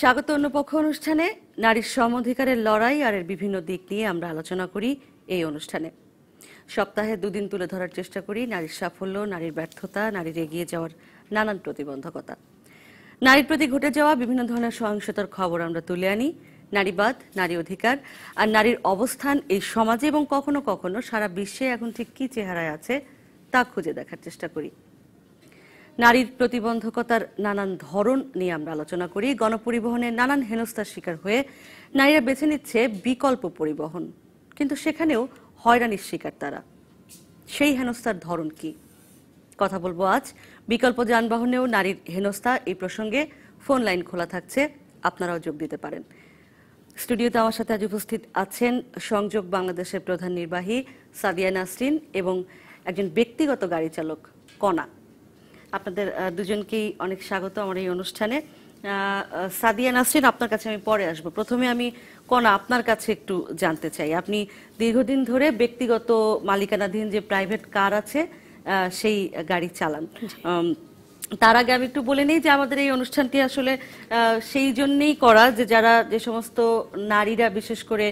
স্বাগত অন্যপক্ষ অনুষ্ঠানে নারীর সম অধিকারের লড়াই আর এর বিভিন্ন দিক নিয়ে আমরা আলোচনা করি এই অনুষ্ঠানে সপ্তাহে দুদিন তুলে ধরার চেষ্টা করি নারীর সাফল্য নারীর ব্যর্থতা নারীর এগিয়ে যাওয়ার নানান প্রতিবন্ধকতা নারীর প্রতি ঘটে যাওয়া বিভিন্ন ধরনের সহিংসতার খবর আমরা তুলে আনি নারীবাদ নারী অধিকার আর নারীর অবস্থান এই সমাজে এবং কখনো কখনো সারা বিশ্বে এখন ঠিক কী চেহারায় আছে তা খুঁজে দেখার চেষ্টা করি নারীর প্রতিবন্ধকতার নানান ধরন নিয়ে আমরা আলোচনা করি গণপরিবহনে নানান হেনস্থার শিকার হয়ে নারীরা বেছে নিচ্ছে বিকল্প পরিবহন কিন্তু সেখানেও হয়রানির শিকার তারা সেই হেনস্থার ধরন কি কথা বলবো আজ বিকল্প যানবাহনেও নারীর হেনস্থা এই প্রসঙ্গে ফোন লাইন খোলা থাকছে আপনারাও যোগ দিতে পারেন স্টুডিওতে আমার সাথে আজ উপস্থিত আছেন সংযোগ বাংলাদেশের প্রধান নির্বাহী সাদিয়া নাসরিন এবং একজন ব্যক্তিগত গাড়ি চালক কনা আপনাদের দুজনকেই অনেক স্বাগত আমার এই অনুষ্ঠানে সাদিয়া নাসরিন আপনার কাছে আমি পরে আসব প্রথমে আমি কোন আপনার কাছে একটু জানতে চাই আপনি দীর্ঘদিন ধরে ব্যক্তিগত মালিকানাধীন যে প্রাইভেট কার আছে সেই গাড়ি চালান তার আগে আমি একটু বলে নিই যে আমাদের এই অনুষ্ঠানটি আসলে সেই জন্যেই করা যে যারা যে সমস্ত নারীরা বিশেষ করে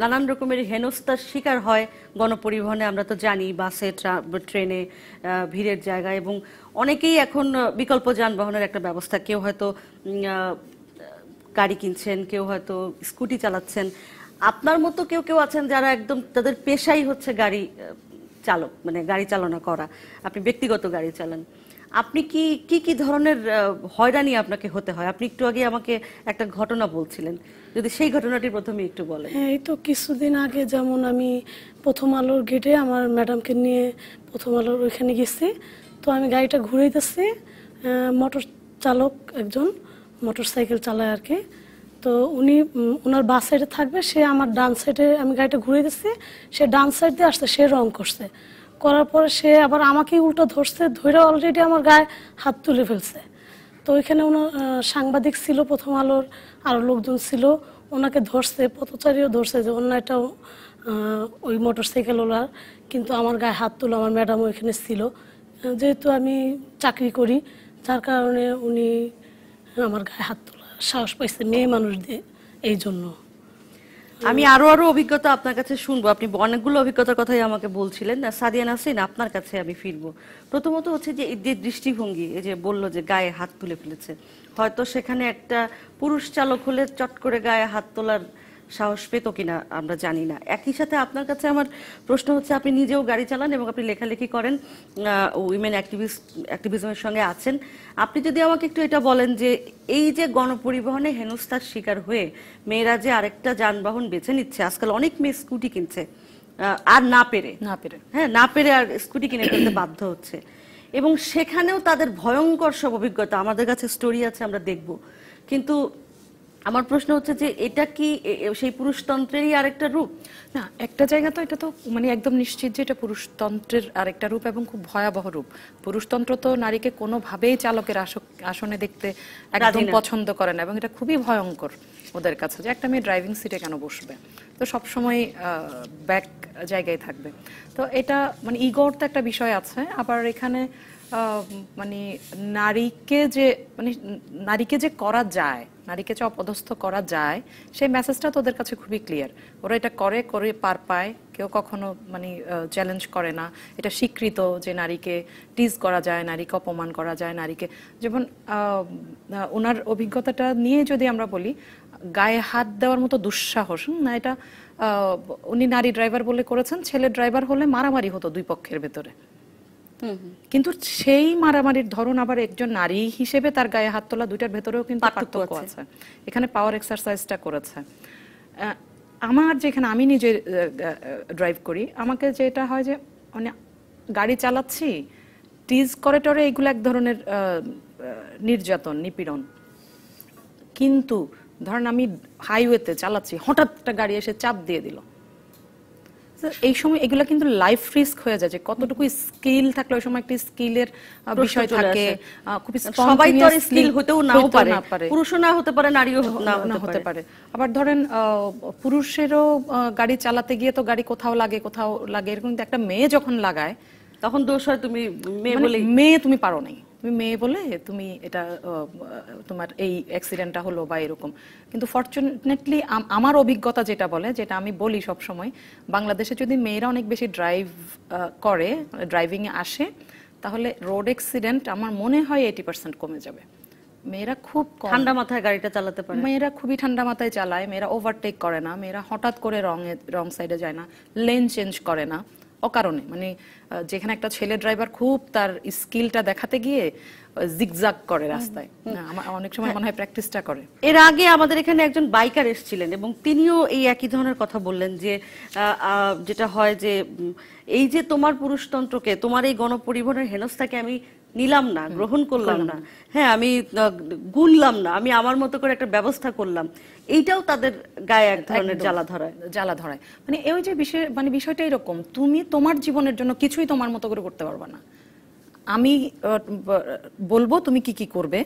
নানান রকমের হেনস্থার শিকার হয় গণপরিবহনে আমরা তো জানি বাসে ট্রেনে ভিড়ের জায়গায় এবং অনেকেই এখন বিকল্প যানবাহনের একটা ব্যবস্থা কেউ হয়তো গাড়ি কিনছেন কেউ হয়তো স্কুটি চালাচ্ছেন আপনার মতো কেউ কেউ আছেন যারা একদম তাদের পেশাই হচ্ছে গাড়ি চালক মানে গাড়ি চালনা করা আপনি ব্যক্তিগত গাড়ি চালান আপনি কি কি কি ধরনের হয়রানি আপনাকে হতে হয় আপনি একটু আগে আমাকে একটা ঘটনা বলছিলেন যদি সেই ঘটনাটি প্রথমে একটু বলেন হ্যাঁ এই তো কিছুদিন আগে যেমন আমি প্রথম আলোর গেটে আমার ম্যাডামকে নিয়ে প্রথম আলোর ওইখানে গেছি তো আমি গাড়িটা দিচ্ছি মোটর চালক একজন মোটর সাইকেল চালায় আর কি তো উনি ওনার বাস সাইডে থাকবে সে আমার ডান সাইডে আমি গাড়িটা ঘুরে দিচ্ছি সে ডান সাইড দিয়ে আসছে সে রং করছে করার পর সে আবার আমাকে উল্টো ধরছে ধরে অলরেডি আমার গায়ে হাত তুলে ফেলছে তো ওইখানে ওনার সাংবাদিক ছিল প্রথম আলোর আরও লোকজন ছিল ওনাকে ধরছে পথচারীও ধরছে যে অন্য একটা ওই মোটরসাইকেল ওলার কিন্তু আমার গায়ে হাত তুলো আমার ম্যাডাম ওইখানে ছিল যেহেতু আমি চাকরি করি যার কারণে উনি আমার গায়ে হাত তোলা সাহস পাইছে মেয়ে মানুষ দিয়ে এই জন্য আমি আরো আরো অভিজ্ঞতা আপনার কাছে শুনবো আপনি অনেকগুলো অভিজ্ঞতার কথাই আমাকে বলছিলেন না সাদিয়া নাসিন আপনার কাছে আমি ফিরবো প্রথমত হচ্ছে যে যে দৃষ্টিভঙ্গি এই যে বলল যে গায়ে হাত তুলে ফেলেছে হয়তো সেখানে একটা পুরুষ চালক হলে চট করে গায়ে হাত তোলার সাহস পেত কিনা আমরা জানি না একই সাথে আপনার কাছে আমার প্রশ্ন হচ্ছে আপনি নিজেও গাড়ি চালান এবং আপনি লেখালেখি করেন উইমেন অ্যাক্টিভিজমের সঙ্গে আছেন আপনি যদি আমাকে একটু এটা বলেন যে এই যে গণপরিবহনে হেনস্থার শিকার হয়ে মেয়েরা যে আরেকটা যানবাহন বেছে নিচ্ছে আজকাল অনেক মেয়ে স্কুটি কিনছে আর না পেরে না পেরে হ্যাঁ না পেরে আর স্কুটি কিনে ফেলতে বাধ্য হচ্ছে এবং সেখানেও তাদের ভয়ঙ্কর সব অভিজ্ঞতা আমাদের কাছে স্টোরি আছে আমরা দেখব কিন্তু আমার প্রশ্ন হচ্ছে যে এটা কি সেই পুরুষতন্ত্রেরই আরেকটা রূপ না একটা জায়গা তো এটা তো মানে একদম নিশ্চিত যে এটা পুরুষতন্ত্রের আরেকটা রূপ এবং খুব ভয়াবহ রূপ পুরুষতন্ত্র তো নারীকে কোনোভাবেই চালকের আসনে দেখতে একদম পছন্দ করে না এবং এটা খুবই ভয়ঙ্কর ওদের কাছে যে একটা মেয়ে ড্রাইভিং সিটে কেন বসবে তো সবসময় ব্যাক জায়গায় থাকবে তো এটা মানে ইগোর তো একটা বিষয় আছে আবার এখানে মানে নারীকে যে মানে নারীকে যে করা যায় নারীকে যে অপদস্থ করা যায় সেই মেসেজটা তোদের কাছে খুবই ক্লিয়ার ওরা এটা করে করে পার পায় কেউ কখনো মানে চ্যালেঞ্জ করে না এটা স্বীকৃত যে নারীকে টিজ করা যায় নারীকে অপমান করা যায় নারীকে যেমন ওনার অভিজ্ঞতাটা নিয়ে যদি আমরা বলি গায়ে হাত দেওয়ার মতো দুঃসাহস না এটা উনি নারী ড্রাইভার বলে করেছেন ছেলে ড্রাইভার হলে মারামারি হতো দুই পক্ষের ভেতরে কিন্তু সেই মারামারির ধরন আবার একজন নারী হিসেবে তার গায়ে হাত তোলা দুইটার ভেতরেও কিন্তু পার্থক্য আছে এখানে পাওয়ার এক্সারসাইজটা করেছে আমার যেখানে আমি নিজে ড্রাইভ করি আমাকে যেটা হয় যে মানে গাড়ি চালাচ্ছি টিজ করে টরে এইগুলো এক ধরনের নির্যাতন নিপীড়ন কিন্তু ধরেন আমি হাইওয়েতে চালাচ্ছি হঠাৎ একটা গাড়ি এসে চাপ দিয়ে দিল এই সময় এগুলো কিন্তু লাইফ রিস্ক হয়ে যায় যে কতটুকু স্কিল থাকলে ওই সময় একটা স্কিলের বিষয় থাকে খুব সবাই তো স্কিল হতেও নাও পারে পুরুষও না হতে পারে নারীও না হতে পারে আবার ধরেন পুরুষেরও গাড়ি চালাতে গিয়ে তো গাড়ি কোথাও লাগে কোথাও লাগে এরকম একটা মেয়ে যখন লাগায় তখন দোষ হয় তুমি মেয়ে মানে বলে মেয়ে তুমি পারো নাই তুমি মেয়ে বলে তুমি এটা তোমার এই অ্যাক্সিডেন্টটা হলো বা এরকম কিন্তু ফর্চুনেটলি আমার অভিজ্ঞতা যেটা বলে যেটা আমি বলি সব সময় বাংলাদেশে যদি মেয়েরা অনেক বেশি ড্রাইভ করে ড্রাইভিংয়ে আসে তাহলে রোড অ্যাক্সিডেন্ট আমার মনে হয় এইটি পার্সেন্ট কমে যাবে মেয়েরা খুব ঠান্ডা মাথায় গাড়িটা চালাতে পারে মেয়েরা খুবই ঠান্ডা মাথায় চালায় মেয়েরা ওভারটেক করে না মেয়েরা হঠাৎ করে রং রং সাইডে যায় না লেন চেঞ্জ করে না অকারণে মানে যেখানে একটা ছেলে ড্রাইভার খুব তার স্কিলটা দেখাতে গিয়ে জিগজাগ করে রাস্তায় অনেক সময় হ্যাঁ। মনে হয় প্র্যাকটিসটা করে এর আগে আমাদের এখানে একজন বাইকার এসেছিলেন এবং তিনিও এই একই ধরনের কথা বললেন যে যেটা হয় যে এই যে তোমার পুরুষতন্ত্রকে তোমার এই গণপরিবহনের হেনস্থাকে আমি নিলাম না গ্রহণ করলাম না হ্যাঁ আমি গুনলাম না আমি আমার মতো করে একটা ব্যবস্থা করলাম এইটাও তাদের গায়ে এক ধরনের জ্বালা ধরায় জ্বালা ধরায় মানে ওই যে বিষয় মানে বিষয়টা এরকম তুমি তোমার জীবনের জন্য কিছুই তোমার মতো করে করতে পারবে না আমি বলবো তুমি কি কি করবে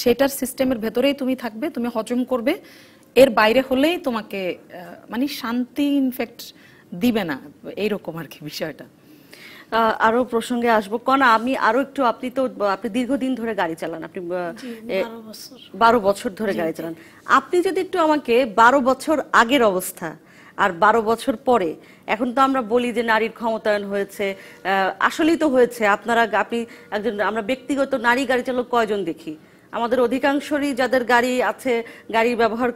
সেটার সিস্টেমের ভেতরেই তুমি থাকবে তুমি হজম করবে এর বাইরে হলেই তোমাকে মানে শান্তি ইনফেক্ট দিবে না এইরকম আর কি বিষয়টা আরো প্রসঙ্গে আসবো কনা আমি আরো একটু আপনি তো আপনি দীর্ঘদিন ধরে গাড়ি চালান আপনি বারো বছর ধরে গাড়ি চালান আপনি যদি একটু আমাকে বারো বছর আগের অবস্থা আর বারো বছর পরে এখন তো আমরা বলি যে নারীর ক্ষমতায়ন হয়েছে আসলেই তো হয়েছে আপনারা আপনি একজন আমরা ব্যক্তিগত নারী গাড়ি চালক কয়জন দেখি আমাদের অধিকাংশই যাদের গাড়ি আছে গাড়ি ব্যবহার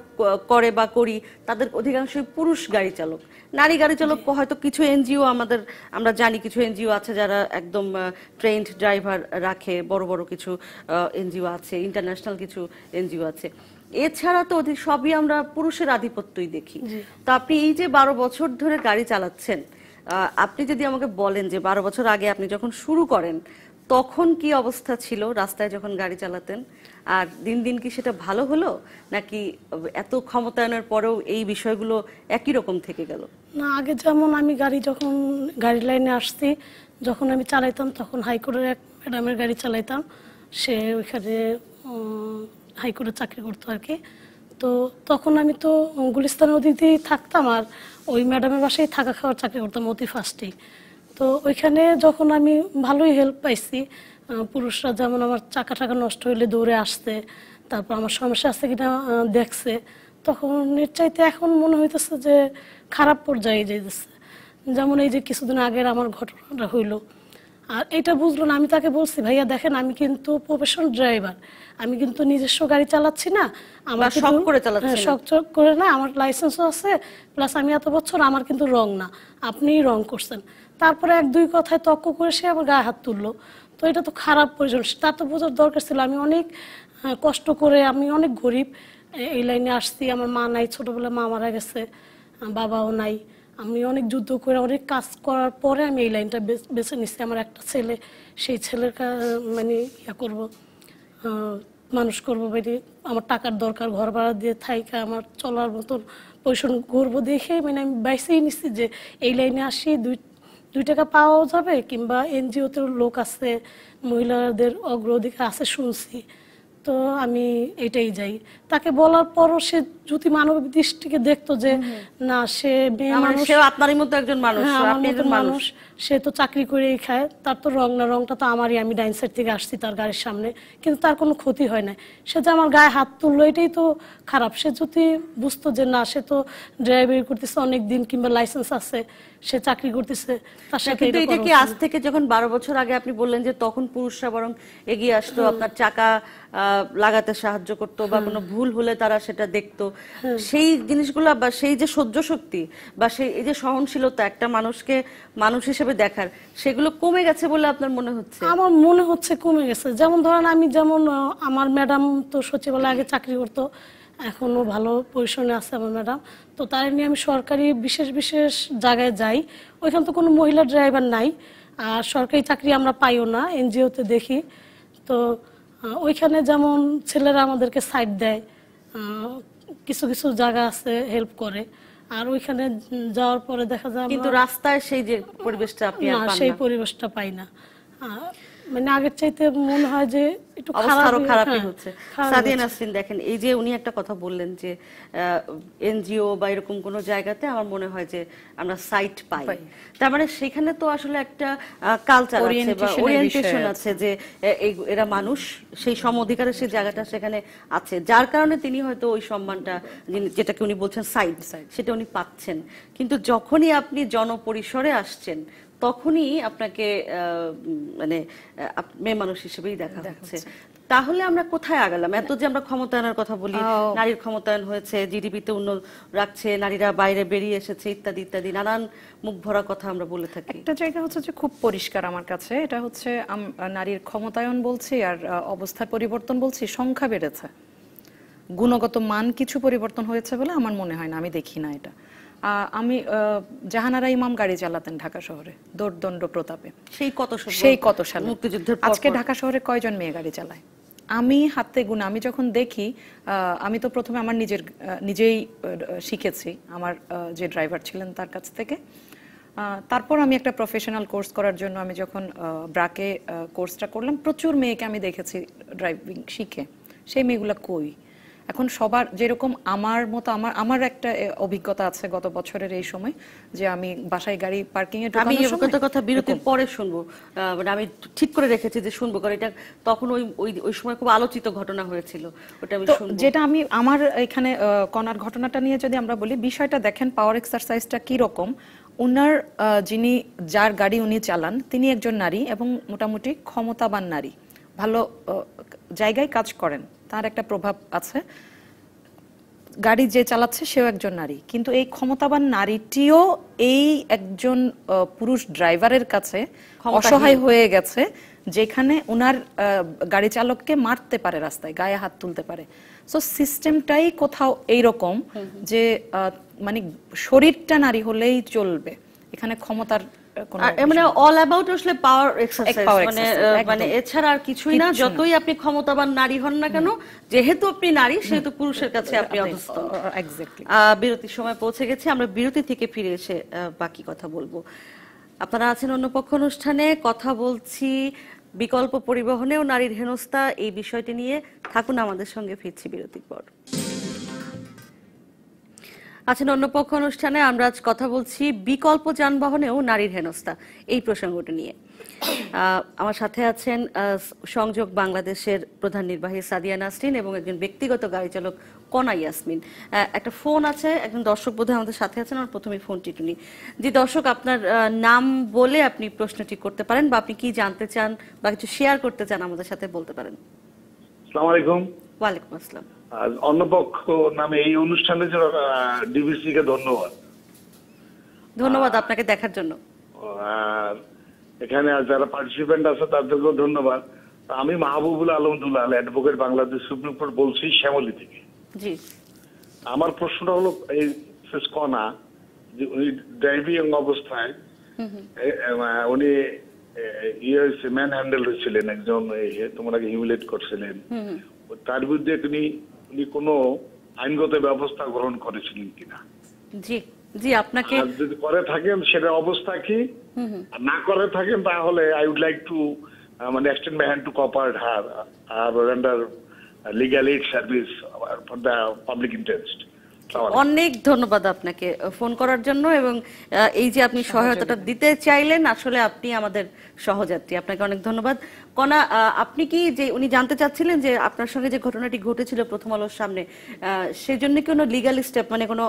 করে বা করি তাদের অধিকাংশই পুরুষ গাড়ি চালক নারী গাড়ি চালক হয়তো কিছু এনজিও আমাদের আমরা জানি কিছু এনজিও আছে যারা একদম ট্রেন্ড ড্রাইভার রাখে বড় বড় কিছু এনজিও আছে ইন্টারন্যাশনাল কিছু এনজিও আছে এছাড়া তো অধিক সবই আমরা পুরুষের আধিপত্যই দেখি তো আপনি এই যে বারো বছর ধরে গাড়ি চালাচ্ছেন আপনি যদি আমাকে বলেন যে বারো বছর আগে আপনি যখন শুরু করেন তখন কি অবস্থা ছিল রাস্তায় যখন গাড়ি চালাতেন আর দিন দিন কি সেটা ভালো হলো নাকি এত ক্ষমতায়নের পরেও এই বিষয়গুলো একই রকম থেকে গেল না আগে যেমন আমি গাড়ি যখন গাড়ি লাইনে আসছি যখন আমি চালাইতাম তখন হাইকোর্টের এক ম্যাডামের গাড়ি চালাইতাম সে ওইখানে হাইকোর্টে চাকরি করতো আর কি তো তখন আমি তো গুলিস্তান অতিথি থাকতাম আর ওই ম্যাডামের বাসায় থাকা খাওয়ার চাকরি করতাম অতি ফার্স্টে তো ওইখানে যখন আমি ভালোই হেল্প পাইছি পুরুষরা যেমন আমার চাকা টাকা নষ্ট হইলে দৌড়ে আসতে তারপর আমার সমস্যা আছে কিনা দেখছে তখন এর চাইতে এখন মনে হইতেছে যে খারাপ পর্যায়ে যাইতেছে যেমন এই যে কিছুদিন আগের আমার ঘটনাটা হইলো আর এটা বুঝলো না আমি তাকে বলছি ভাইয়া দেখেন আমি কিন্তু প্রফেশন ড্রাইভার আমি কিন্তু নিজস্ব গাড়ি চালাচ্ছি না আমার শখ করে চালাচ্ছি হ্যাঁ, শখ চক করে না আমার লাইসেন্সও আছে প্লাস আমি এত বছর আমার কিন্তু রং না আপনি রং করছেন তারপরে এক দুই কথায় তর্ক করে সে আমার গায়ে হাত তুললো তো এটা তো খারাপ প্রয়োজন তার তো বোঝার দরকার ছিল আমি অনেক কষ্ট করে আমি অনেক গরিব এই লাইনে আসছি আমার মা নাই ছোটবেলা মা মারা গেছে বাবাও নাই আমি অনেক যুদ্ধ করে অনেক কাজ করার পরে আমি এই লাইনটা বেছে নিচ্ছি আমার একটা ছেলে সেই ছেলের মানে ইয়া করবো মানুষ করবো বেরি আমার টাকার দরকার ঘর ভাড়া দিয়ে থাইকা আমার চলার মতন পয়সা ঘুরব দেখে মানে আমি বাইসেই নিচ্ছি যে এই লাইনে আসি দুই দুই টাকা পাওয়াও যাবে কিংবা এনজিওতেও লোক আছে মহিলাদের অগ্রাধিকার আছে শুনছি তো আমি এটাই যাই তাকে বলার পরও সে যদি মানবিক দৃষ্টিকে দেখতো যে না সে মেয়ে মানুষ আপনারই মতো একজন মানুষ হ্যাঁ, একজন মানুষ সে তো চাকরি করেই খায় তার তো রং না রংটা তো আমারই আমি ডাইন সাইড থেকে আসছি তার গাড়ির সামনে কিন্তু তার কোনো ক্ষতি হয় না সে যে আমার গায়ে হাত তুললো এটাই তো খারাপ সে যদি বুঝতো যে না সে তো ড্রাইভারি করতেছে অনেক দিন কিংবা লাইসেন্স আছে সে চাকরি করতেছে তার হ্যাঁ, সাথে কিন্তু এটা কি আজ থেকে যখন বারো বছর আগে আপনি বললেন যে তখন পুরুষরা বরং এগিয়ে আসতো আপনার চাকা লাগাতে সাহায্য করতো বা কোনো ভুল হলে তারা সেটা দেখতো সেই জিনিসগুলো বা সেই যে সহ্য শক্তি বা সেই এই যে সহনশীলতা একটা মানুষকে মানুষ হিসেবে হবে দেখার সেগুলো কমে গেছে বলে আপনার মনে হচ্ছে আমার মনে হচ্ছে কমে গেছে যেমন ধরেন আমি যেমন আমার ম্যাডাম তো সচিবালয় আগে চাকরি করতো এখনও ভালো পজিশনে আছে আমার ম্যাডাম তো তাই নিয়ে আমি সরকারি বিশেষ বিশেষ জায়গায় যাই ওইখানে তো কোনো মহিলা ড্রাইভার নাই আর সরকারি চাকরি আমরা পাইও না এনজিওতে দেখি তো ওইখানে যেমন ছেলেরা আমাদেরকে সাইড দেয় কিছু কিছু জায়গা আছে হেল্প করে আর ওইখানে যাওয়ার পরে দেখা যায় কিন্তু রাস্তায় সেই যে পরিবেশটা আপনি না সেই পরিবেশটা পাই না মানে আগের চাইতে মনে হয় যে একটু খারাপই হ্যাঁ, হচ্ছে সাদিয়া নাসরিন দেখেন এই যে উনি একটা কথা বললেন যে এনজিও বা এরকম জায়গাতে আমার মনে হয় যে আমরা সাইট পাই তার মানে সেখানে তো আসলে একটা কালচার আছে বা ওরিয়েন্টেশন আছে যে এরা মানুষ সেই সম অধিকারের সেই জায়গাটা সেখানে আছে যার কারণে তিনি হয়তো ওই সম্মানটা যেটাকে উনি বলছেন সাইট সেটা উনি পাচ্ছেন কিন্তু যখনই আপনি জনপরিসরে আসছেন তখনই আপনাকে মানে মেয়ে মানুষ হিসেবেই দেখা হচ্ছে তাহলে আমরা কোথায় আগালাম এত যে আমরা ক্ষমতায়নের কথা বলি নারীর ক্ষমতায়ন হয়েছে জিডিপিতে উন্ন রাখছে নারীরা বাইরে বেরিয়ে এসেছে ইত্যাদি ইত্যাদি নানান মুখ ভরা কথা আমরা বলে থাকি একটা জায়গা হচ্ছে যে খুব পরিষ্কার আমার কাছে এটা হচ্ছে নারীর ক্ষমতায়ন বলছি আর অবস্থা পরিবর্তন বলছি সংখ্যা বেড়েছে গুণগত মান কিছু পরিবর্তন হয়েছে বলে আমার মনে হয় না আমি দেখি না এটা আমি জাহানারা ইমাম গাড়ি চালাতেন ঢাকা শহরে দোরদণ্ড প্রতাপে সেই কত সেই কত সাল মুক্তিযুদ্ধের আজকে ঢাকা শহরে কয়জন মেয়ে গাড়ি চালায় আমি হাতে গুণা আমি যখন দেখি আমি তো প্রথমে আমার নিজের নিজেই শিখেছি আমার যে ড্রাইভার ছিলেন তার কাছ থেকে তারপর আমি একটা প্রফেশনাল কোর্স করার জন্য আমি যখন ব্রাকে কোর্সটা করলাম প্রচুর মেয়েকে আমি দেখেছি ড্রাইভিং শিখে সেই মেয়েগুলো কই এখন সবার যেরকম আমার মতো আমার আমার একটা অভিজ্ঞতা আছে গত বছরের এই সময় যে আমি বাসায় গাড়ি পার্কিং এ আমি অভিজ্ঞতার কথা বিরতির পরে শুনবো মানে আমি ঠিক করে রেখেছি যে শুনবো কারণ এটা তখন ওই ওই সময় খুব আলোচিত ঘটনা হয়েছিল ওটা আমি যেটা আমি আমার এখানে কনার ঘটনাটা নিয়ে যদি আমরা বলি বিষয়টা দেখেন পাওয়ার এক্সারসাইজটা কি রকম উনার যিনি যার গাড়ি উনি চালান তিনি একজন নারী এবং মোটামুটি ক্ষমতাবান নারী ভালো জায়গায় কাজ করেন তার একটা প্রভাব আছে গাড়ি যে চালাচ্ছে সেও একজন নারী কিন্তু এই ক্ষমতাবান নারীটিও এই একজন পুরুষ ড্রাইভারের কাছে অসহায় হয়ে গেছে যেখানে উনার গাড়ি চালককে মারতে পারে রাস্তায় গায়ে হাত তুলতে পারে সো সিস্টেমটাই কোথাও এইরকম যে মানে শরীরটা নারী হলেই চলবে এখানে ক্ষমতার মানে অল অ্যাবাউট আসলে পাওয়ার এক্সারসাইজ মানে মানে এছাড়া আর কিছুই না যতই আপনি ক্ষমতাবান নারী হন না কেন যেহেতু আপনি নারী সেহেতু পুরুষের কাছে আপনি অধস্থ uh, বিরতির সময় পৌঁছে গেছে আমরা বিরতি থেকে ফিরে এসে বাকি কথা বলবো আপনারা আছেন অন্যপক্ষ অনুষ্ঠানে কথা বলছি বিকল্প পরিবহনেও নারীর হেনস্থা এই বিষয়টি নিয়ে থাকুন আমাদের সঙ্গে ফিরছি বিরতির পর আছেন অন্যপক্ষ অনুষ্ঠানে আমরা আজ কথা বলছি বিকল্প যানবাহনেও নারীর হেনস্থা এই প্রসঙ্গটা নিয়ে আমার সাথে আছেন সংযোগ বাংলাদেশের প্রধান নির্বাহী সাদিয়া নাসরিন এবং একজন ব্যক্তিগত গাড়ি চালক কনা ইয়াসমিন একটা ফোন আছে একজন দর্শক বোধহয় আমাদের সাথে আছেন আমার প্রথমে ফোনটি টুনি যে দর্শক আপনার নাম বলে আপনি প্রশ্নটি করতে পারেন বা আপনি কি জানতে চান বা কিছু শেয়ার করতে চান আমাদের সাথে বলতে পারেন আসসালামু আলাইকুম ওয়ালাইকুম আসসালাম আর নামে এই অনুষ্ঠানের জন্য ডিবিসি কে ধন্যবাদ ধন্যবাদ আপনাকে দেখার জন্য আর এখানে যারা পার্টিসিপেন্ট আছে তাদেরকেও ধন্যবাদ আমি Mahbubul Alam Dulal advocate Bangladesh Supreme Court বলছি শ্যামলী থেকে জি আমার প্রশ্নটা হলো এই কনা যে উনি ড্রাইভিং অবস্থায় উনি ইয়ে হয়েছে ম্যান হ্যান্ডেল হয়েছিলেন একজন তোমাকে হিউমিলেট করছিলেন তার বিরুদ্ধে তিনি উনি কোনো আইনগত ব্যবস্থা গ্রহণ করেছিলেন কিনা জি জি আপনাকে যদি করে থাকেন সেটা অবস্থা কি আর না করে থাকেন তাহলে আই উড লাইক টু মানে extend my hand to cooperate her or render legal aid service for the public interest অনেক ধন্যবাদ আপনাকে ফোন করার জন্য এবং এই যে আপনি সহায়তাটা দিতে চাইলেন আসলে আপনি আমাদের সহযাত্রী আপনাকে অনেক ধন্যবাদ কনা আপনি কি যে উনি জানতে চাচ্ছিলেন যে আপনার সঙ্গে যে ঘটনাটি ঘটেছিল প্রথম আলোর সামনে সেজন্য কি কোনো লিগাল স্টেপ মানে কোনো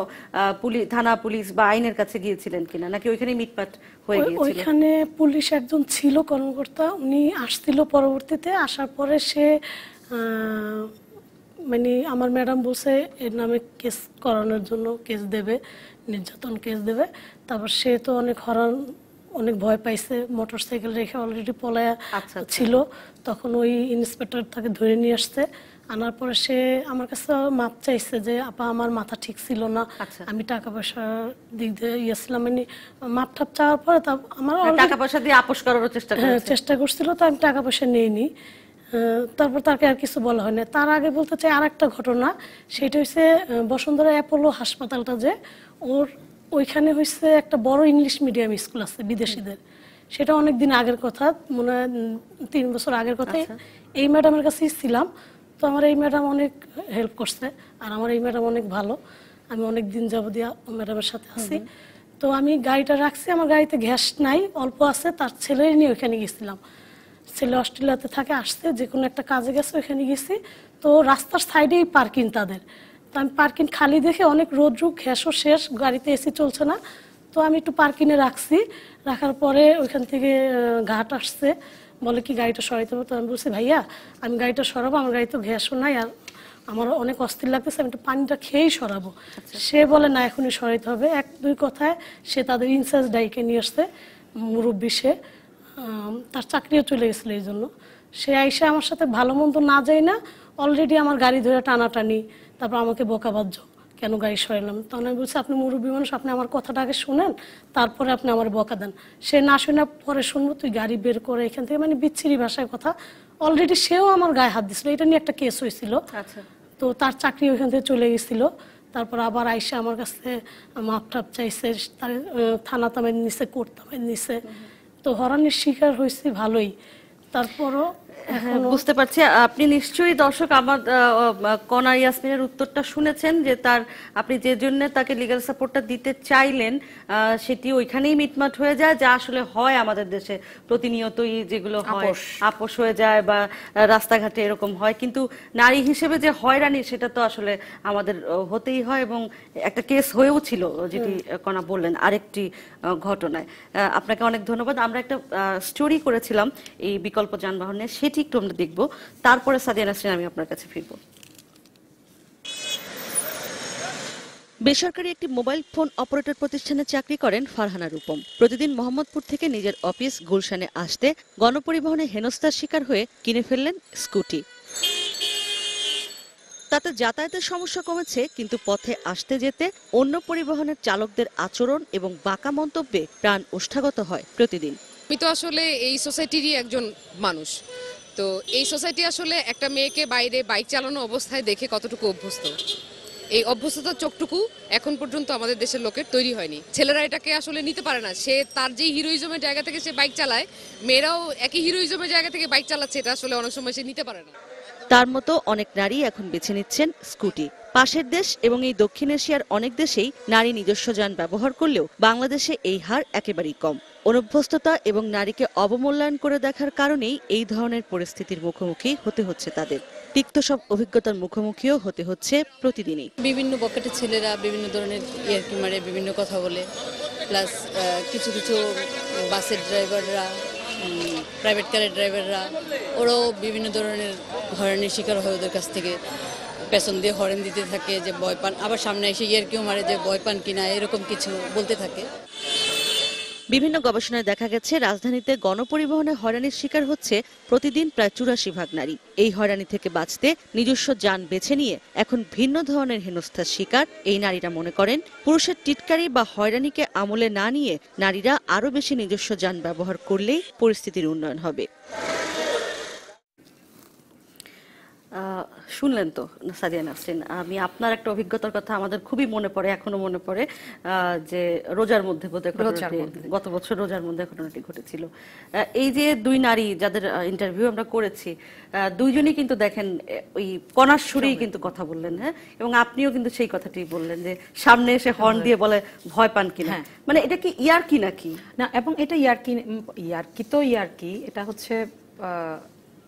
পুলিশ থানা পুলিশ বা আইনের কাছে গিয়েছিলেন কিনা নাকি ওইখানে মিটপাট হয়ে গিয়েছিল ওইখানে পুলিশ একজন ছিল কর্মকর্তা উনি আসছিল পরবর্তীতে আসার পরে সে মানে আমার ম্যাডাম বলছে এর নামে কেস করানোর জন্য কেস দেবে নির্যাতন কেস দেবে তারপর সে তো অনেক হরান অনেক ভয় পাইছে মোটর সাইকেল রেখে অলরেডি পলায়া আচ্ছা, আচ্ছা। ছিল তখন ওই ইন্সপেক্টর তাকে ধরে নিয়ে আসছে আনার পরে সে আমার কাছে মাপ চাইছে যে আপা আমার মাথা ঠিক ছিল না আচ্ছা। আমি টাকা পয়সার দিক দিয়ে ইয়েছিলাম মানে মাপ ঠাপ চাওয়ার পরে আমার মানে টাকা পয়সা দিয়ে আপোষ করার চেষ্টা হ্যাঁ, চেষ্টা করছিল তো আমি টাকা পয়সা নিইনি তারপর তাকে আর কিছু বলা হয় না তার আগে বলতে চাই আর একটা ঘটনা সেটা হচ্ছে বসুন্ধরা অ্যাপোলো হাসপাতালটা যে ওর ওইখানে হচ্ছে একটা বড় ইংলিশ মিডিয়াম স্কুল আছে বিদেশিদের সেটা অনেক দিন আগের কথা মনে হয় তিন বছর আগের কথা আচ্ছা। এই ম্যাডামের কাছেই ছিলাম তো আমার এই ম্যাডাম অনেক হেল্প করছে আর আমার এই ম্যাডাম অনেক ভালো আমি অনেক দিন যাবতীয় ম্যাডামের সাথে আছি তো আমি গাড়িটা রাখছি আমার গাড়িতে গ্যাস নাই অল্প আছে তার ছেলে নিয়ে ওইখানে গেছিলাম ছেলে অস্ট্রেলিয়াতে থাকে আসছে যে কোনো একটা কাজে গেছে ওইখানে গেছি তো রাস্তার সাইডেই পার্কিং তাদের তো আমি পার্কিং খালি দেখে অনেক রোদ্রু ঘ্যাসও শেষ গাড়িতে এসি চলছে না তো আমি একটু পার্কিংয়ে রাখছি রাখার পরে ওইখান থেকে ঘাট আসছে বলে কি গাড়িটা সরাইতে হবে তো আমি বলছি ভাইয়া আমি গাড়িটা সরাবো আমার গাড়ি তো ঘ্যাসও নাই আর আমার অনেক অস্থির লাগতেছে আমি একটু পানিটা খেয়েই সরাবো আচ্ছা। সে বলে না এখনই সরাইতে হবে এক দুই কথায় সে তাদের ইনচার্জ ডাইকে নিয়ে আসছে মুরব্বী সে তার চাকরিও চলে গেছিলো এই জন্য সে আইসে আমার সাথে ভালো মন্দ না যায় না অলরেডি আমার গাড়ি ধরে টানাটানি তারপর আমাকে বোকাবাজ্য কেন গাড়ি সরালাম তখন আমি বলছি আপনি মুরব্বী মানুষ আপনি আমার কথাটা আগে শুনেন তারপরে আপনি আমার বকা দেন সে না শুনে পরে শুনবো তুই গাড়ি বের করে এখান থেকে মানে বিচ্ছিরি ভাষায় কথা অলরেডি সেও আমার গায়ে হাত দিছিল এটা নিয়ে একটা কেস হয়েছিল আচ্ছা। তো তার চাকরি ওইখান থেকে চলে গেছিলো তারপর আবার আইসে আমার কাছে মাপ টাপ চাইছে তার থানা তামের নিচে কোর্ট তামের নিচে তো হরানের শিকার হয়েছে ভালোই তারপরও হ্যাঁ, বুঝতে পারছি আপনি নিশ্চয়ই দর্শক আমার কনা ইয়াসমিনের উত্তরটা শুনেছেন যে তার আপনি যে জন্য তাকে লিগাল সাপোর্টটা দিতে চাইলেন সেটি ওইখানেই মিটমাট হয়ে যায় যা আসলে হয় আমাদের দেশে প্রতিনিয়তই যেগুলো হয় আপোষ হয়ে যায় বা রাস্তাঘাটে এরকম হয় কিন্তু নারী হিসেবে যে হয়রানি সেটা তো আসলে আমাদের হতেই হয় এবং একটা কেস হয়েও ছিল যেটি কনা বললেন আরেকটি ঘটনায় আপনাকে অনেক ধন্যবাদ আমরা একটা স্টোরি করেছিলাম এই বিকল্প যানবাহনে সে একটু আমরা দেখব তারপরে সাদিয়া নাসরিন আমি আপনার কাছে ফিরবো বেসরকারি একটি মোবাইল ফোন অপারেটর প্রতিষ্ঠানে চাকরি করেন ফারহানা রূপম প্রতিদিন মোহাম্মদপুর থেকে নিজের অফিস গুলশানে আসতে গণপরিবহনে হেনস্থার শিকার হয়ে কিনে ফেললেন স্কুটি তাতে যাতায়াতের সমস্যা কমেছে কিন্তু পথে আসতে যেতে অন্য পরিবহনের চালকদের আচরণ এবং বাঁকা মন্তব্যে প্রাণ উষ্ঠাগত হয় প্রতিদিন আমি তো আসলে এই সোসাইটিরই একজন মানুষ তো এই সোসাইটি আসলে একটা মেয়েকে বাইরে বাইক চালানো অবস্থায় দেখে কতটুকু অভ্যস্ত এই অভ্যস্ততার চোখটুকু এখন পর্যন্ত আমাদের দেশের লোকের তৈরি হয়নি ছেলেরা এটাকে আসলে নিতে পারে না সে তার যে হিরোইজমের জায়গা থেকে সে বাইক চালায় মেয়েরাও একই হিরোইজমের জায়গা থেকে বাইক চালাচ্ছে এটা আসলে অনেক সময় সে নিতে পারে না তার মতো অনেক নারী এখন বেছে নিচ্ছেন স্কুটি পাশের দেশ এবং এই দক্ষিণ এশিয়ার অনেক দেশেই নারী নিজস্ব যান ব্যবহার করলেও বাংলাদেশে এই হার একেবারেই কম অনভ্যস্ততা এবং নারীকে অবমূল্যায়ন করে দেখার কারণেই এই ধরনের পরিস্থিতির মুখোমুখি হতে হচ্ছে তাদের তিক্ত সব অভিজ্ঞতার মুখোমুখিও হতে হচ্ছে প্রতিদিনই বিভিন্ন পকেটে ছেলেরা বিভিন্ন ধরনের ইয়ার্কি মারে বিভিন্ন কথা বলে প্লাস কিছু কিছু বাসের ড্রাইভাররা প্রাইভেট কারের ড্রাইভাররা ওরাও বিভিন্ন ধরনের হয়রানির শিকার হয় ওদের কাছ থেকে পেছন দিয়ে হরেন দিতে থাকে যে বয় পান আবার সামনে এসে ইয়ার কেউ মারে যে বয় পান কিনা এরকম কিছু বলতে থাকে বিভিন্ন গবেষণায় দেখা গেছে রাজধানীতে গণপরিবহনে হয়রানির শিকার হচ্ছে প্রতিদিন প্রায় চুরাশি ভাগ নারী এই হয়রানি থেকে বাঁচতে নিজস্ব যান বেছে নিয়ে এখন ভিন্ন ধরনের হেনস্থার শিকার এই নারীরা মনে করেন পুরুষের টিটকারি বা হয়রানিকে আমলে না নিয়ে নারীরা আরও বেশি নিজস্ব যান ব্যবহার করলেই পরিস্থিতির উন্নয়ন হবে শুনলেন তো সাদিয়া নাসরিন আমি আপনার একটা অভিজ্ঞতার কথা আমাদের খুবই মনে পড়ে এখনো মনে পড়ে যে রোজার মধ্যে গত বছর রোজার মধ্যে ঘটনাটি ঘটেছিল এই যে দুই নারী যাদের ইন্টারভিউ আমরা করেছি দুইজনই কিন্তু দেখেন ওই কণার সুরেই কিন্তু কথা বললেন হ্যাঁ এবং আপনিও কিন্তু সেই কথাটি বললেন যে সামনে এসে হর্ন দিয়ে বলে ভয় পান কিনা হ্যাঁ। মানে এটা কি কি নাকি না এবং এটা ইয়ার কি তো কি এটা হচ্ছে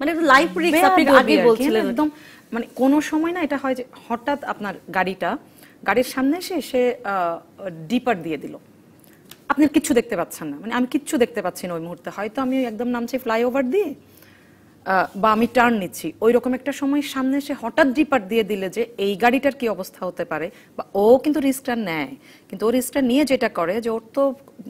মানে লাইফ রিস্ক আপনি আগে বলছিলেন একদম মানে কোনো সময় না এটা হয় যে হঠাৎ আপনার গাড়িটা গাড়ির সামনে এসে সে ডিপার দিয়ে দিল আপনি কিচ্ছু দেখতে পাচ্ছেন না মানে আমি কিচ্ছু দেখতে পাচ্ছি না ওই মুহূর্তে হয়তো আমি একদম নামছি ফ্লাইওভার দিয়ে বা আমি টার্ন নিচ্ছি ওই রকম একটা সময় সামনে এসে হঠাৎ ডিপার দিয়ে দিলে যে এই গাড়িটার কি অবস্থা হতে পারে বা ও কিন্তু রিস্কটা নেয় কিন্তু ও রিস্কটা নিয়ে যেটা করে যে ওর তো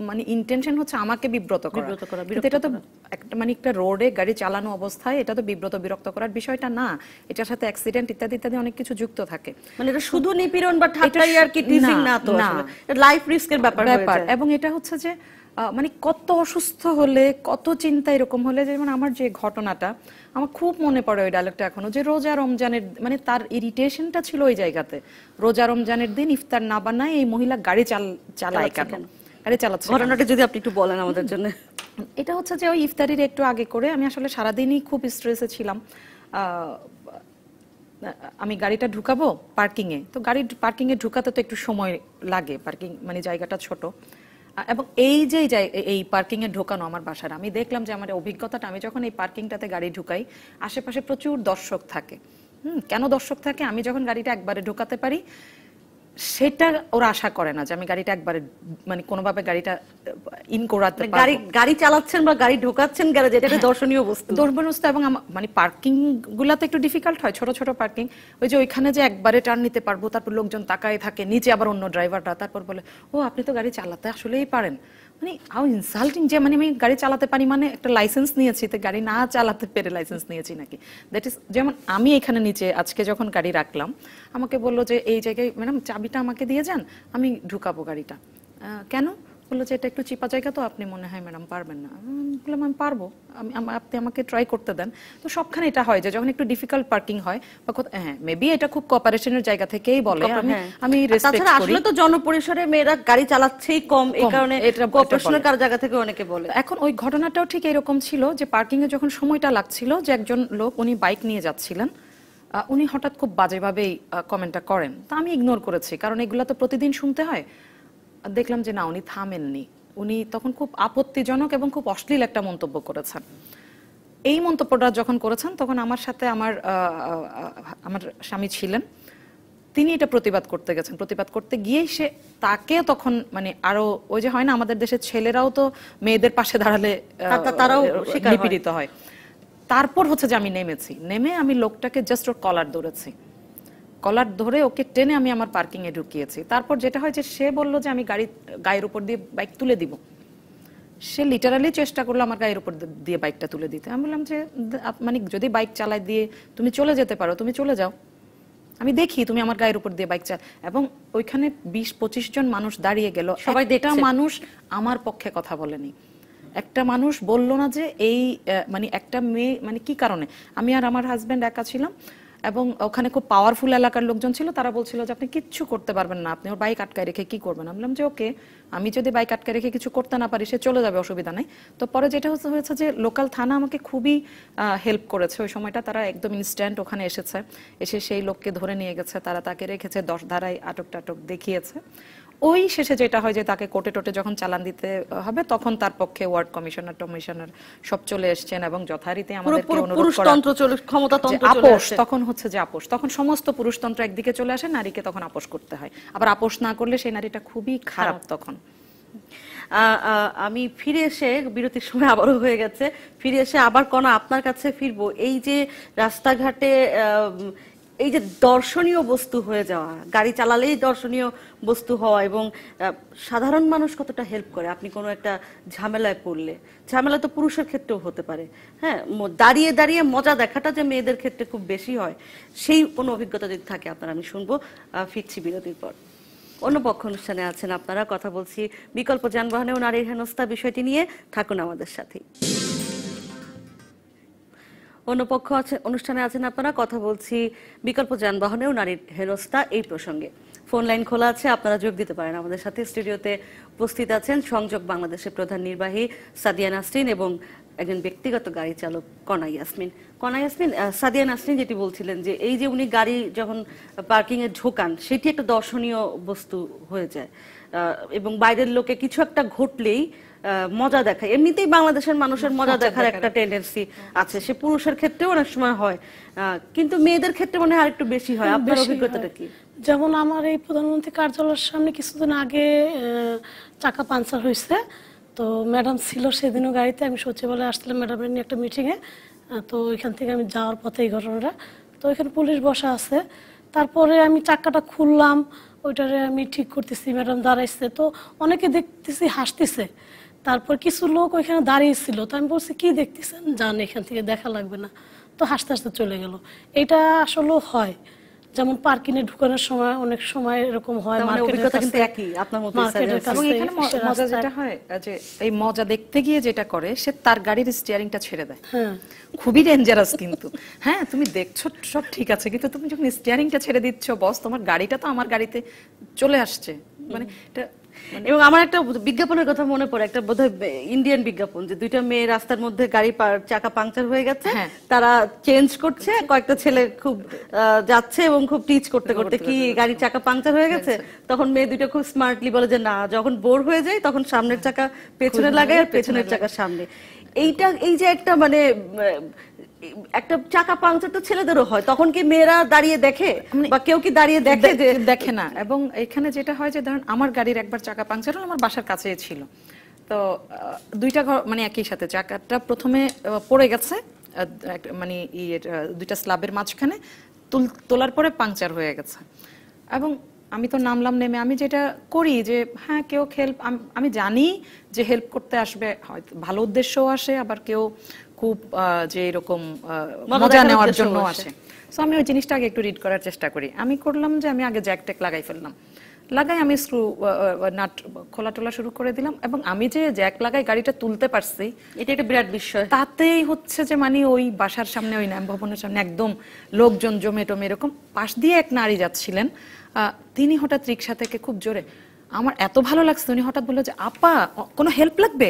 মানে ইন্টেনশন হচ্ছে আমাকে বিব্রত করা কিন্তু এটা তো একটা মানে একটা রোডে গাড়ি চালানো অবস্থায় এটা তো বিব্রত বিরক্ত করার বিষয়টা না এটার সাথে অ্যাক্সিডেন্ট ইত্যাদি ইত্যাদি অনেক কিছু যুক্ত থাকে মানে এটা শুধু নিপীড়ন বা ঠাট্টাই আর কি টিজিং না তো লাইফ রিস্কের ব্যাপার ব্যাপার এবং এটা হচ্ছে যে মানে কত অসুস্থ হলে কত চিন্তা এরকম হলে যেমন আমার যে ঘটনাটা আমার খুব মনে পড়ে ওই ডায়লগটা এখনো যে রোজা রমজানের মানে তার ইরিটেশনটা ছিল ওই জায়গাতে রোজা রমজানের দিন ইফতার না বানায় এই মহিলা গাড়ি চাল চালায় কেন গাড়ি চালাচ্ছে ঘটনাটা যদি আপনি একটু বলেন আমাদের জন্য এটা হচ্ছে যে ওই ইফতারির একটু আগে করে আমি আসলে সারাদিনই খুব স্ট্রেসে ছিলাম আমি গাড়িটা ঢুকাবো পার্কিংয়ে তো গাড়ি পার্কিংয়ে ঢুকাতে তো একটু সময় লাগে পার্কিং মানে জায়গাটা ছোট এবং এই যে এই পার্কিংয়ে ঢোকানো আমার বাসার আমি দেখলাম যে আমার অভিজ্ঞতাটা আমি যখন এই পার্কিংটাতে গাড়ি ঢুকাই আশেপাশে প্রচুর দর্শক থাকে হুম কেন দর্শক থাকে আমি যখন গাড়িটা একবারে ঢোকাতে পারি সেটা ওরা আশা করে না যে আমি গাড়িটা একবারে মানে কোনোভাবে গাড়িটা ইন করাতে মানে গাড়ি গাড়ি চালাচ্ছেন বা গাড়ি ঢোকাচ্ছেন গ্যারেজ এটা দর্শনীয় বস্তু দর্শনীয় বস্তু এবং মানে পার্কিং গুলাতে একটু ডিফিকাল্ট হয় ছোট ছোট পার্কিং ওই যে ওইখানে যে একবারে টার্ন নিতে পারবো তারপর লোকজন তাকায় থাকে নিচে আবার অন্য ড্রাইভাররা তারপর বলে ও আপনি তো গাড়ি চালাতে আসলেই পারেন মানে আও ইনসাল্টিং যে মানে আমি গাড়ি চালাতে পারি মানে একটা লাইসেন্স নিয়েছি তো গাড়ি না চালাতে পেরে লাইসেন্স নিয়েছি নাকি দ্যাট ইজ যেমন আমি এখানে নিচে আজকে যখন গাড়ি রাখলাম আমাকে বললো যে এই জায়গায় ম্যাডাম চাবিটা আমাকে দিয়ে যান আমি ঢুকাবো গাড়িটা কেন বললো যে এটা একটু চিপা জায়গা তো আপনি মনে হয় ম্যাডাম পারবেন না বললাম আমি পারবো আপনি আমাকে ট্রাই করতে দেন তো সবখানে এটা হয় যে যখন একটু ডিফিকাল্ট পার্কিং হয় বা হ্যাঁ মেবি এটা খুব কপারেশনের জায়গা থেকেই বলে আমি হ্যাঁ। আসলে তো জনপরিসরে মেয়েরা গাড়ি চালাচ্ছেই কম এই কারণে এটা কোঅপারেশনের কার জায়গা থেকে অনেকে বলে এখন ওই ঘটনাটাও ঠিক এরকম ছিল যে পার্কিং এ যখন সময়টা লাগছিল যে একজন লোক উনি বাইক নিয়ে যাচ্ছিলেন উনি হঠাৎ খুব বাজেভাবেই কমেন্টটা করেন তা আমি ইগনোর করেছি কারণ এগুলো তো প্রতিদিন শুনতে হয় দেখলাম যে না উনি থামেননি উনি তখন খুব আপত্তিজনক এবং খুব অশ্লীল একটা মন্তব্য করেছেন এই মন্তব্যটা যখন করেছেন তখন আমার সাথে আমার আমার স্বামী ছিলেন তিনি এটা প্রতিবাদ করতে গেছেন প্রতিবাদ করতে গিয়ে সে তাকে তখন মানে আরো ওই যে হয় না আমাদের দেশের ছেলেরাও তো মেয়েদের পাশে দাঁড়ালে তারাও নিপীড়িত হয় তারপর হচ্ছে যে আমি নেমেছি নেমে আমি লোকটাকে জাস্ট ওর কলার ধরেছি কলার ধরে ওকে টেনে আমি আমার পার্কিংয়ে ঢুকিয়েছি তারপর যেটা হয় যে সে বললো যে আমি গাড়ি গায়ের উপর দিয়ে বাইক তুলে দিব সে লিটারালি চেষ্টা করলো আমার গায়ের উপর দিয়ে বাইকটা তুলে দিতে আমি বললাম যে মানে যদি বাইক চালায় দিয়ে তুমি চলে যেতে পারো তুমি চলে যাও আমি দেখি তুমি আমার গায়ের উপর দিয়ে বাইক চালা এবং ওইখানে বিশ পঁচিশ জন মানুষ দাঁড়িয়ে গেল সবাই একটা মানুষ আমার পক্ষে কথা বলেনি একটা মানুষ বলল না যে এই মানে একটা মেয়ে মানে কি কারণে আমি আর আমার হাজব্যান্ড একা ছিলাম এবং ওখানে খুব পাওয়ারফুল এলাকার লোকজন ছিল তারা বলছিল যে আপনি কিচ্ছু করতে পারবেন না আপনি ওর বাইক আটকায় রেখে কি করবেন আমি বললাম যে ওকে আমি যদি বাইক আটকায় রেখে কিছু করতে না পারি সে চলে যাবে অসুবিধা নেই তো পরে যেটা হয়েছে যে লোকাল থানা আমাকে খুবই হেল্প করেছে ওই সময়টা তারা একদম ইনস্ট্যান্ট ওখানে এসেছে এসে সেই লোককে ধরে নিয়ে গেছে তারা তাকে রেখেছে দশ ধারায় আটক টাটক দেখিয়েছে ওই শেষে যেটা হয় যে তাকে কোর্টে টোটে যখন চালান দিতে হবে তখন তার পক্ষে ওয়ার্ড কমিশনার টমিশনার সব চলে এসছেন এবং যথারীতি আমাদেরকে অনুরোধ করা ক্ষমতাতন্ত্র আপোষ তখন হচ্ছে যে আপোষ তখন সমস্ত পুরুষতন্ত্র একদিকে চলে আসে নারীকে তখন আপোষ করতে হয় আবার আপোষ না করলে সেই নারীটা খুবই খারাপ তখন আমি ফিরে এসে বিরতির সময় আবারও হয়ে গেছে ফিরে এসে আবার কণা আপনার কাছে ফিরবো এই যে রাস্তাঘাটে এই যে দর্শনীয় বস্তু হয়ে যাওয়া গাড়ি চালালেই দর্শনীয় বস্তু হওয়া এবং সাধারণ মানুষ কতটা হেল্প করে আপনি কোনো একটা ঝামেলায় পড়লে ঝামেলা তো পুরুষের ক্ষেত্রেও হতে পারে হ্যাঁ দাঁড়িয়ে দাঁড়িয়ে মজা দেখাটা যে মেয়েদের ক্ষেত্রে খুব বেশি হয় সেই কোনো অভিজ্ঞতা যদি থাকে আপনার আমি শুনবো ফিরছি বিরতির পর অন্য পক্ষ অনুষ্ঠানে আছেন আপনারা কথা বলছি বিকল্প যানবাহনে নারীর হেনস্থা বিষয়টি নিয়ে থাকুন আমাদের সাথেই অন্যপক্ষ আছে অনুষ্ঠানে আছেন আপনারা কথা বলছি বিকল্প যানবাহনেও নারীর হেনস্থা এই প্রসঙ্গে ফোন লাইন খোলা আছে আপনারা যোগ দিতে পারেন আমাদের সাথে স্টুডিওতে উপস্থিত আছেন সংযোগ বাংলাদেশের প্রধান নির্বাহী সাদিয়া নাসরিন এবং একজন ব্যক্তিগত গাড়ি চালক কনা ইয়াসমিন কনা ইয়াসমিন সাদিয়া নাসরিন যেটি বলছিলেন যে এই যে উনি গাড়ি যখন পার্কিংয়ে ঢোকান সেটি একটা দর্শনীয় বস্তু হয়ে যায় এবং বাইরের লোকে কিছু একটা ঘটলেই মজা দেখায় এমনিতেই বাংলাদেশের মানুষের মজা দেখার একটা টেন্ডেন্সি আছে সে পুরুষের ক্ষেত্রেও অনেক সময় হয় কিন্তু মেয়েদের ক্ষেত্রে মনে হয় আরেকটু বেশি হয় আপনার অভিজ্ঞতাটা কি যেমন আমার এই প্রধানমন্ত্রী কার্যালয়ের সামনে কিছুদিন আগে চাকা পাঞ্চার হয়েছে তো ম্যাডাম ছিল সেদিনও গাড়িতে আমি সচিবালয়ে আসছিলাম ম্যাডামের নিয়ে একটা মিটিংয়ে তো ওইখান থেকে আমি যাওয়ার পথে এই ঘটনাটা তো ওইখানে পুলিশ বসা আছে তারপরে আমি চাকাটা খুললাম ওইটারে আমি ঠিক করতেছি ম্যাডাম দাঁড়াইছে তো অনেকে দেখতেছি হাসতেছে তারপর কিছু লোক ওইখানে দাঁড়িয়ে ছিল তো আমি বলছি কি দেখতেছেন যান এখান থেকে দেখা লাগবে না তো হাসতে হাসতে চলে গেল এটা আসলে হয় যেমন পার্কিনে ঢুকানোর সময় অনেক সময় এরকম হয় মানে এই মজা দেখতে গিয়ে যেটা করে সে তার গাড়ির স্টিয়ারিংটা ছেড়ে দেয় হ্যাঁ। খুবই ডেঞ্জারাস কিন্তু হ্যাঁ তুমি দেখছো সব ঠিক আছে কিন্তু তুমি যখন স্টিয়ারিংটা ছেড়ে দিচ্ছ বস তোমার গাড়িটা তো আমার গাড়িতে চলে আসছে মানে এটা মানে- এবং আমার একটা বিজ্ঞাপনের কথা মনে পড়ে একটা বোধ ইন্ডিয়ান বিজ্ঞাপন যে দুইটা মেয়ে রাস্তার মধ্যে গাড়ি চাকা পাংচার হয়ে গেছে হ্যাঁ। তারা চেঞ্জ করছে কয়েকটা ছেলে খুব যাচ্ছে এবং খুব টিচ করতে করতে কি গাড়ি চাকা পাংচার হয়ে গেছে তখন মেয়ে দুইটা খুব স্মার্টলি বলে যে না যখন বোর হয়ে যায় তখন সামনের চাকা পেছনে লাগায় আর পেছনের চাকা সামনে এইটা এই যে একটা মানে একটা চাকা পাংচার তো ছেলেদেরও হয় তখন কি মেয়েরা দাঁড়িয়ে দেখে মানে বা কেউ কি দাঁড়িয়ে দেখে যে দেখে না এবং এখানে যেটা হয় যে ধরেন আমার গাড়ির একবার চাকা পাংচার হলো আমার বাসার কাছে ছিল তো দুইটা ঘর মানে একই সাথে চাকাটা প্রথমে পড়ে গেছে মানে দুইটা স্ল্যাবের মাঝখানে তোলার পরে পাংচার হয়ে গেছে এবং আমি তো নামলাম নেমে আমি যেটা করি যে হ্যাঁ কেউ হেল্প আমি জানি যে হেল্প করতে আসবে হয়তো ভালো উদ্দেশ্যও আসে আবার কেউ খুব যে এরকম মজা নেওয়ার জন্য আসে সো আমি ওই জিনিসটা আগে একটু রিড করার চেষ্টা করি আমি করলাম যে আমি আগে জ্যাক ট্যাক লাগাই ফেললাম লাগাই আমি স্ক্রু নাট খোলা টোলা শুরু করে দিলাম এবং আমি যে জ্যাক লাগাই গাড়িটা তুলতে পারছি এটা একটা বিরাট বিষয় তাতেই হচ্ছে যে মানে ওই বাসার সামনে ওই ন্যাম ভবনের সামনে একদম লোকজন জমে টমে এরকম পাশ দিয়ে এক নারী যাচ্ছিলেন তিনি হঠাৎ রিক্সা থেকে খুব জোরে আমার এত ভালো লাগছে উনি হঠাৎ বললো যে আপা কোনো হেল্প লাগবে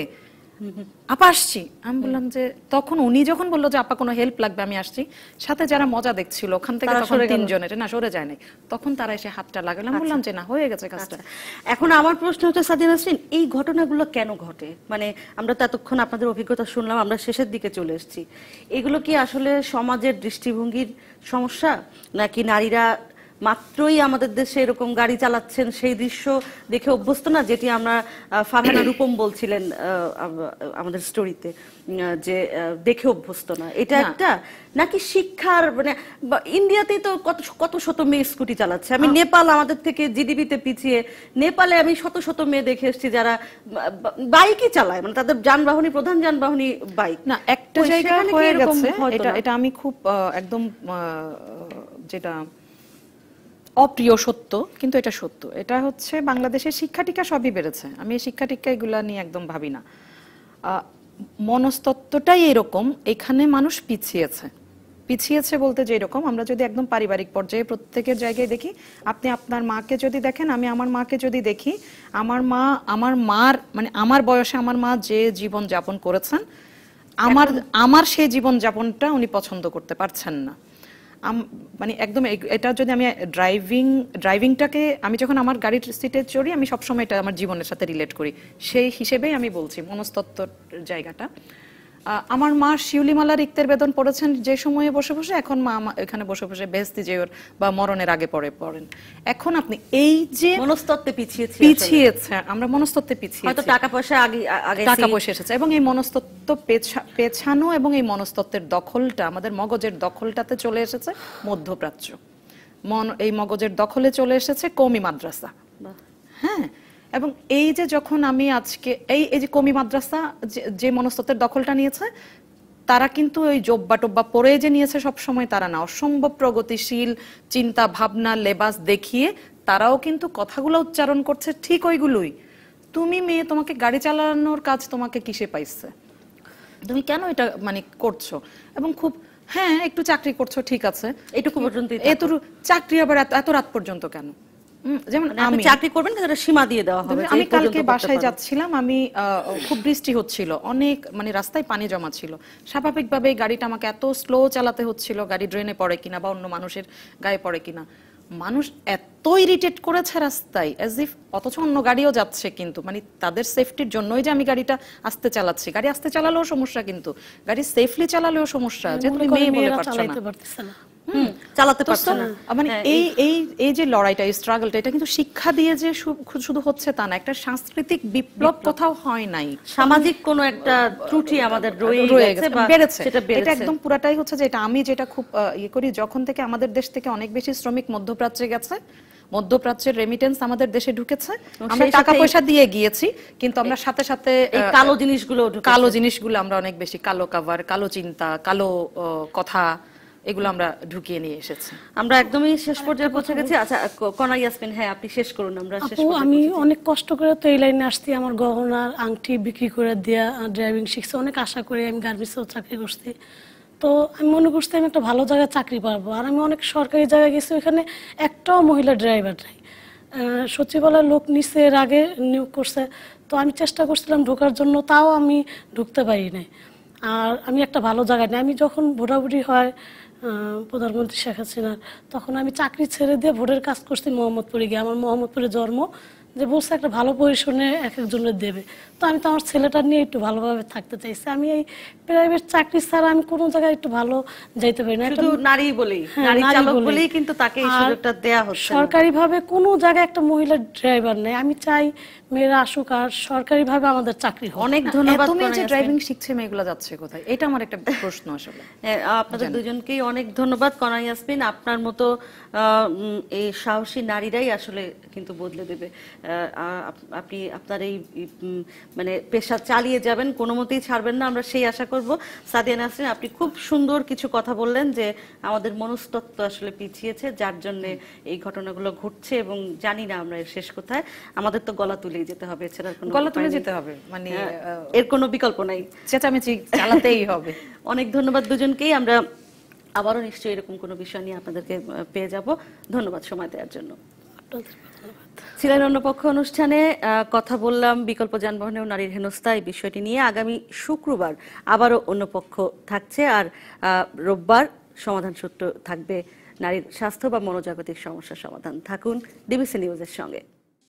আপা আসছি আমি বললাম যে তখন উনি যখন বললো যে আপা কোনো হেল্প লাগবে আমি আসছি সাথে যারা মজা দেখছিল ওখান থেকে তখন তিনজনের না সরে যায় নাই তখন তারা এসে হাতটা লাগালাম বললাম আচ্ছা। যে না হয়ে গেছে কাজটা আচ্ছা। এখন আমার প্রশ্ন হচ্ছে সাদিন আসিন এই ঘটনাগুলো কেন ঘটে মানে আমরা ততক্ষণ আপনাদের অভিজ্ঞতা শুনলাম আমরা শেষের দিকে চলে এসেছি এগুলো কি আসলে সমাজের দৃষ্টিভঙ্গির সমস্যা নাকি নারীরা মাত্রই আমাদের দেশে এরকম গাড়ি চালাচ্ছেন সেই দৃশ্য দেখে অভ্যস্ত না যেটি আমরা ফারহানা রূপম বলছিলেন আমাদের স্টোরিতে যে দেখে অভ্যস্ত না এটা একটা নাকি শিক্ষার মানে ইন্ডিয়াতেই তো কত কত শত মেয়ে স্কুটি চালাচ্ছে আমি নেপাল আমাদের থেকে জিডিপিতে পিছিয়ে নেপালে আমি শত শত মেয়ে দেখে এসেছি যারা বাইকই চালায় মানে তাদের যানবাহনী প্রধান যানবাহনী বাইক না একটা জায়গা হয়ে গেছে এটা এটা আমি খুব একদম যেটা অপ্রিয় সত্য কিন্তু এটা সত্য এটা হচ্ছে বাংলাদেশের শিক্ষাটিকা সবই বেড়েছে আমি এই শিক্ষাটিকা এগুলো নিয়ে একদম ভাবি না মনস্তত্ত্বটাই এরকম এখানে মানুষ পিছিয়েছে পিছিয়েছে বলতে যে এরকম আমরা যদি একদম পারিবারিক পর্যায়ে প্রত্যেকের জায়গায় দেখি আপনি আপনার মাকে যদি দেখেন আমি আমার মাকে যদি দেখি আমার মা আমার মার মানে আমার বয়সে আমার মা যে জীবন যাপন করেছেন আমার আমার সেই জীবন যাপনটা উনি পছন্দ করতে পারছেন না মানে একদম এটা যদি আমি ড্রাইভিং ড্রাইভিংটাকে আমি যখন আমার গাড়ির সিটে চড়ি আমি সবসময় এটা আমার জীবনের সাথে রিলেট করি সেই হিসেবেই আমি বলছি মনস্তত্ত্বর জায়গাটা আমার মা শিউলিমালার ইক্তের বেদন পড়েছেন যে সময়ে বসে বসে এখন মা এখানে বসে বসে বেহস্তি জয়র বা মরণের আগে পরে পড়েন এখন আপনি এই যে মনস্তত্ত্বে পিছিয়েছে পিছিয়েছে আমরা মনস্তত্ত্বে পিছিয়ে হয়তো টাকা পয়সা আগে আগে টাকা পয়সা এসেছে এবং এই মনস্তত্ত্ব পেছানো এবং এই মনস্তত্ত্বের দখলটা আমাদের মগজের দখলটাতে চলে এসেছে মধ্যপ্রাচ্য মন এই মগজের দখলে চলে এসেছে কমি মাদ্রাসা হ্যাঁ এবং এই যে যখন আমি আজকে এই এই যে কমি মাদ্রাসা যে মনস্তত্বের দখলটা নিয়েছে তারা কিন্তু ওই জব্বা টব্বা পরে যে নিয়েছে সবসময় তারা না অসম্ভব প্রগতিশীল চিন্তা ভাবনা লেবাস দেখিয়ে তারাও কিন্তু কথাগুলো উচ্চারণ করছে ঠিক ওইগুলোই তুমি মেয়ে তোমাকে গাড়ি চালানোর কাজ তোমাকে কিসে পাইছে তুমি কেন এটা মানে করছো এবং খুব হ্যাঁ একটু চাকরি করছো ঠিক আছে এটুকু পর্যন্ত এত চাকরি আবার এত রাত পর্যন্ত কেন যেমন মানে আপনি চাকরি করবেন কিন্তু সীমা দিয়ে দেওয়া হবে আমি কালকে বাসায় যাচ্ছিলাম আমি খুব বৃষ্টি হচ্ছিল অনেক মানে রাস্তায় পানি জমা ছিল স্বাভাবিকভাবে গাড়িটা আমাকে এত স্লো চালাতে হচ্ছিল গাড়ি ড্রেনে পড়ে কিনা বা অন্য মানুষের গায়ে পড়ে কিনা মানুষ এত ইরিটেট করেছে রাস্তায় অ্যাজ ইফ অথচ অন্য গাড়িও যাচ্ছে কিন্তু মানে তাদের সেফটির জন্যই যে আমি গাড়িটা আস্তে চালাচ্ছি গাড়ি আস্তে চালালেও সমস্যা কিন্তু গাড়ি সেফলি চালালেও সমস্যা হ্যাঁ, যে তুমি মেয়ে মনে পারছো না চালাতে পারছে না মানে হ্যাঁ, এই এই এই যে লড়াইটা এই স্ট্রাগলটা এটা কিন্তু শিক্ষা দিয়ে যে শুধু হচ্ছে তা না একটা সাংস্কৃতিক বিপ্লব কোথাও হয় নাই সামাজিক কোন একটা ত্রুটি আমাদের রয়ে গেছে বেড়েছে এটা একদম পুরাটাই হচ্ছে যে এটা আমি যেটা খুব ইয়ে করি যখন থেকে আমাদের দেশ থেকে অনেক বেশি শ্রমিক মধ্যপ্রাচ্যে গেছে মধ্যপ্রাচ্যের রেমিটেন্স আমাদের দেশে ঢুকেছে আমরা টাকা পয়সা দিয়ে গিয়েছি কিন্তু আমরা সাথে সাথে কালো জিনিসগুলো কালো জিনিসগুলো আমরা অনেক বেশি কালো কাভার কালো চিন্তা কালো কথা এগুলো আমরা ঢুকিয়ে নিয়ে এসেছি আমরা একদমই শেষ পর্যায়ে পৌঁছে গেছি আচ্ছা কনা ইয়াসমিন হ্যাঁ আপনি শেষ করুন আমরা শেষ আমি অনেক কষ্ট করে তো এই লাইনে আসছি আমার গহনার আংটি বিক্রি করে দেয়া ড্রাইভিং শিখছে অনেক আশা করে আমি গার্মেন্টসেও চাকরি করছি তো আমি মনে করছি আমি একটা ভালো জায়গায় চাকরি পাবো আর আমি অনেক সরকারি জায়গায় গেছি ওইখানে একটাও মহিলা ড্রাইভার নাই সচিবালয় লোক নিচে এর আগে নিয়োগ করছে তো আমি চেষ্টা করছিলাম ঢোকার জন্য তাও আমি ঢুকতে পারি নাই আর আমি একটা ভালো জায়গায় নেই আমি যখন ভোটাভুটি হয় প্রধানমন্ত্রী শেখ হাসিনার তখন আমি চাকরি ছেড়ে দিয়ে ভোটের কাজ করছি মোহাম্মদপুরে গিয়ে আমার মোহাম্মদপুরে জন্ম যে বলছে একটা ভালো পজিশনে এক একজনের দেবে তো আমি তো আমার ছেলেটা নিয়ে একটু ভালোভাবে থাকতে চাইছি আমি এই প্রাইভেট চাকরি ছাড়া আমি কোনো জায়গায় একটু ভালো যাইতে পারি না শুধু নারী বলেই হ্যাঁ, নারী চালক বলেই কিন্তু তাকে এই সুযোগটা দেয়া হচ্ছে সরকারিভাবে কোনো জায়গায় একটা মহিলা ড্রাইভার নেই আমি চাই মেয়েরা আসুক আর সরকারি ভাবে আমাদের চাকরি হোক অনেক ধন্যবাদ তুমি যে ড্রাইভিং শিখছে মেয়েগুলো যাচ্ছে কোথায় এটা আমার একটা প্রশ্ন আসলে আপনাদের দুজনকেই অনেক ধন্যবাদ কনাই ইয়াসমিন আপনার মতো এই সাহসী নারীরাই আসলে কিন্তু বদলে দেবে আপনি আপনার এই মানে পেশা চালিয়ে যাবেন কোনো মতেই ছাড়বেন না আমরা সেই আশা করব সাদিয়া নাসরিন আপনি খুব সুন্দর কিছু কথা বললেন যে আমাদের মনস্তত্ত্ব আসলে পিছিয়েছে যার জন্য এই ঘটনাগুলো ঘটছে এবং জানি না আমরা শেষ কোথায় আমাদের তো গলা তুলে তুলেই যেতে হবে এছাড়া কোনো গলা তুলে যেতে হবে মানে হ্যাঁ, এর কোনো বিকল্প নাই চেঁচামেচি চালাতেই হবে অনেক ধন্যবাদ দুজনকেই আমরা আবারও নিশ্চয়ই এরকম কোনো বিষয় নিয়ে আপনাদেরকে পেয়ে যাব ধন্যবাদ সময় দেওয়ার জন্য ছিলেন অন্যপক্ষ অনুষ্ঠানে কথা বললাম বিকল্প যানবাহনে ও নারীর হেনস্থা এই বিষয়টি নিয়ে আগামী শুক্রবার আবারও অন্যপক্ষ থাকছে আর রোববার সমাধান সূত্র থাকবে নারীর স্বাস্থ্য বা মনোজাগতিক সমস্যা সমাধান থাকুন ডিবিসি নিউজের সঙ্গে